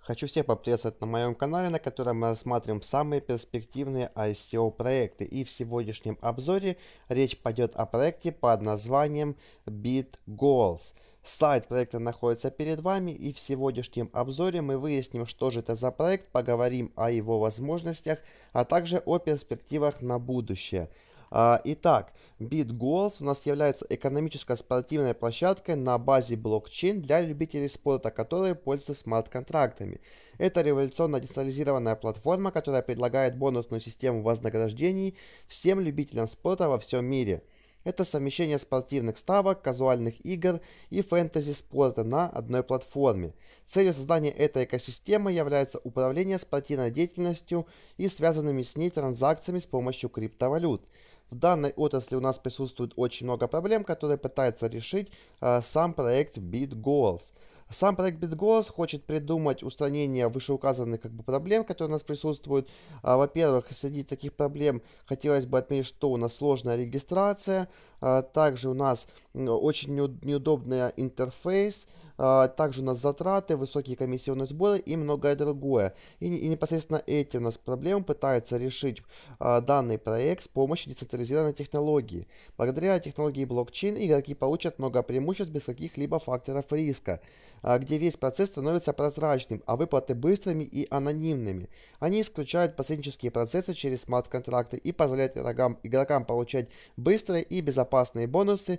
Хочу всех поприветствовать на моем канале, на котором мы рассматриваем самые перспективные ICO проекты. И в сегодняшнем обзоре речь пойдет о проекте под названием BitGoals. Сайт проекта находится перед вами и в сегодняшнем обзоре мы выясним, что же это за проект, поговорим о его возможностях, а также о перспективах на будущее. А, итак, BitGoals у нас является экономическая спортивная площадкой на базе блокчейн для любителей спорта, которые пользуются смарт-контрактами. Это революционно децентрализированная платформа, которая предлагает бонусную систему вознаграждений всем любителям спорта во всем мире. Это совмещение спортивных ставок, казуальных игр и фэнтези-спорта на одной платформе. Целью создания этой экосистемы является управление спортивной деятельностью и связанными с ней транзакциями с помощью криптовалют. В данной отрасли у нас присутствует очень много проблем, которые пытается решить э, сам проект BitGoals. Сам проект BitGoals хочет придумать устранение вышеуказанных как бы, проблем, которые у нас присутствуют. А, во-первых, среди таких проблем хотелось бы отметить, что у нас сложная регистрация, а, также у нас очень неудобный интерфейс, а, также у нас затраты, высокие комиссионные сборы и многое другое. И, и непосредственно эти у нас проблемы пытается решить а, данный проект с помощью децентрализированной технологии. Благодаря технологии блокчейн игроки получат много преимуществ без каких-либо факторов риска, а, где весь процесс становится прозрачным, а выплаты быстрыми и анонимными. Они исключают посреднические процессы через смарт-контракты и позволяют игрокам, игрокам получать быстрые и безопасные опасные бонусы э,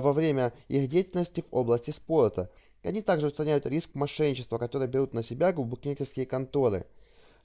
во время их деятельности в области спорта. Они также устраняют риск мошенничества, которое берут на себя букмекерские конторы.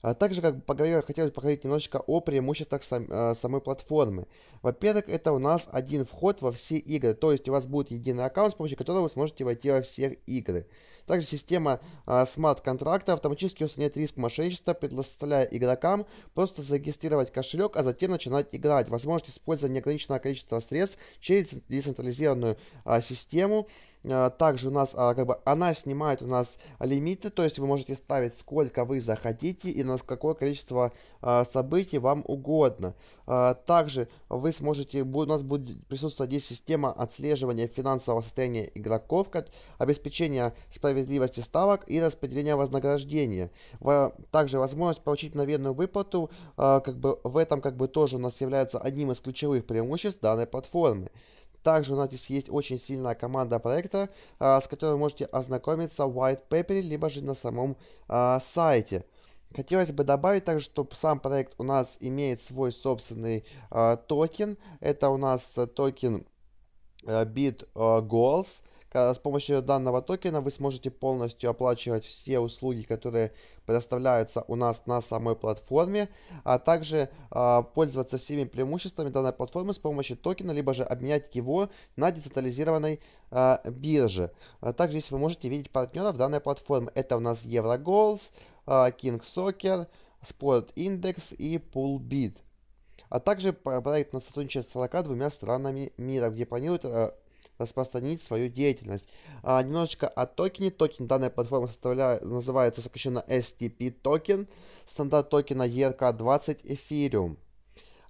А также, как бы поговорил, хотелось поговорить немножечко о преимуществах сам, э, самой платформы. Во-первых, это у нас один вход во все игры, то есть у вас будет единый аккаунт, с помощью которого вы сможете войти во все игры. Также система а, смарт-контракта автоматически устраняет риск мошенничества, предоставляя игрокам просто зарегистрировать кошелек, а затем начинать играть. Возможность использования неограниченного количества средств через децентрализированную а, систему. А, также у нас, как бы, она снимает у нас лимиты, то есть вы можете ставить сколько вы захотите и на какое количество событий вам угодно. также вы сможете, у нас будет присутствовать здесь система отслеживания финансового состояния игроков, обеспечение справедливости справедливости ставок и распределения вознаграждения. Также возможность получить мгновенную выплату, а, как бы в этом как бы тоже у нас является одним из ключевых преимуществ данной платформы. Также у нас здесь есть очень сильная команда проекта, а, с которой вы можете ознакомиться в white paper, либо же на самом а, сайте. Хотелось бы добавить также, что сам проект у нас имеет свой собственный токен. Это у нас э, токен э, Bit э, Goals Э, с помощью данного токена вы сможете полностью оплачивать все услуги, которые предоставляются у нас на самой платформе, а также э, пользоваться всеми преимуществами данной платформы с помощью токена, либо же обменять его на децентрализированной э, бирже. Также здесь вы можете видеть партнеров данной платформы. Это у нас Eurogoals, King Soccer, Sport Index и Poolbit. А также проект на сотрудничество с 42 странами мира, где планируют распространить свою деятельность. А, немножечко о токене. Токен данная платформа составляет, называется сокращенно STP токен. Стандарт токена ERK20 Ethereum.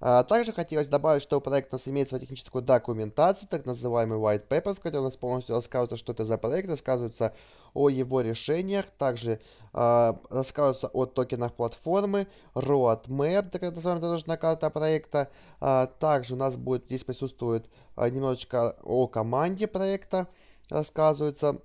А, также хотелось добавить, что у проекта у нас имеется техническую документацию, так называемый white paper, в котором у нас полностью рассказывается, что это за проект, рассказывается о его решениях, также э, рассказывается о токенах платформы, roadmap, так это называемая дорожная карта проекта, э, также у нас будет, здесь присутствует э, немножечко о команде проекта, рассказывается,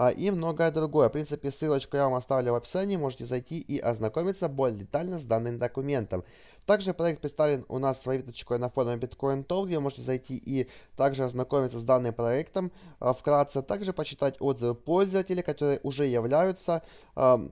а, и многое другое. В принципе, ссылочку я вам оставлю в описании, можете зайти и ознакомиться более детально с данным документом. Также проект представлен у нас своей веточкой на форуме Bitcoin Talk, где можете зайти и также ознакомиться с данным проектом а, вкратце, также почитать отзывы пользователей, которые уже являются а,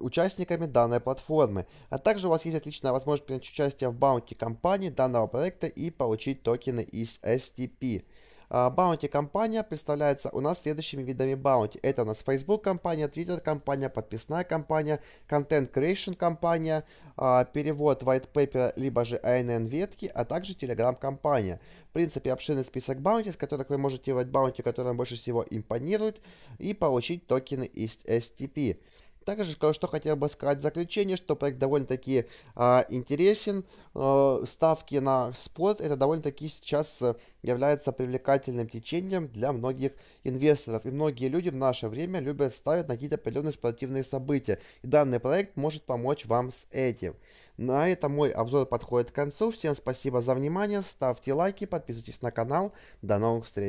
участниками данной платформы. А также у вас есть отличная возможность принять участие в баунти компании данного проекта и получить токены из STP. А, баунти компания представляется у нас следующими видами баунти. Это у нас Facebook компания, Twitter компания, подписная компания, Content Creation компания, а, перевод white paper, либо же ANN ветки, а также Telegram компания. В принципе, обширный список баунти, с которых вы можете выбрать баунти, которые вам больше всего импонируют, и получить токены из STP. Также, что хотел бы сказать в заключение, что проект довольно-таки а, интересен. А, ставки на спот это довольно-таки сейчас э, является привлекательным течением для многих инвесторов. И многие люди в наше время любят ставить на какие-то определенные спортивные события. И данный проект может помочь вам с этим. На этом мой обзор подходит к концу. Всем спасибо за внимание. Ставьте лайки, подписывайтесь на канал. До новых встреч.